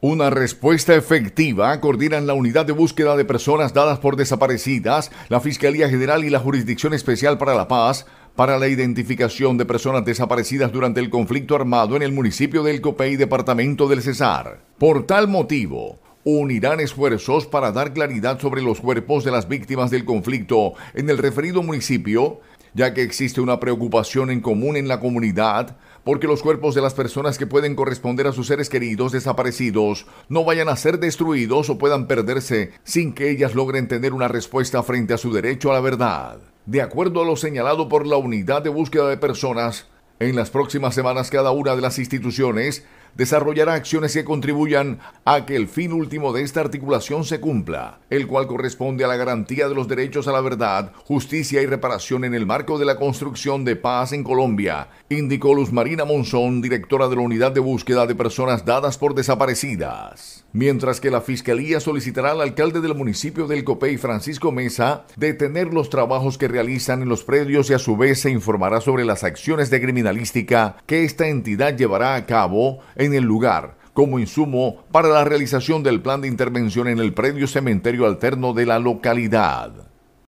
Una respuesta efectiva coordinan la Unidad de Búsqueda de Personas Dadas por Desaparecidas, la Fiscalía General y la Jurisdicción Especial para la Paz para la identificación de personas desaparecidas durante el conflicto armado en el municipio del Copey, departamento del Cesar. Por tal motivo, unirán esfuerzos para dar claridad sobre los cuerpos de las víctimas del conflicto en el referido municipio ya que existe una preocupación en común en la comunidad porque los cuerpos de las personas que pueden corresponder a sus seres queridos desaparecidos no vayan a ser destruidos o puedan perderse sin que ellas logren tener una respuesta frente a su derecho a la verdad. De acuerdo a lo señalado por la Unidad de Búsqueda de Personas, en las próximas semanas cada una de las instituciones desarrollará acciones que contribuyan a que el fin último de esta articulación se cumpla, el cual corresponde a la garantía de los derechos a la verdad, justicia y reparación en el marco de la construcción de paz en Colombia, indicó Luz Marina Monzón, directora de la Unidad de Búsqueda de Personas Dadas por Desaparecidas. Mientras que la Fiscalía solicitará al alcalde del municipio del Copey, Francisco Mesa, detener los trabajos que realizan en los predios y a su vez se informará sobre las acciones de criminalística que esta entidad llevará a cabo en el lugar como insumo para la realización del plan de intervención en el predio cementerio alterno de la localidad.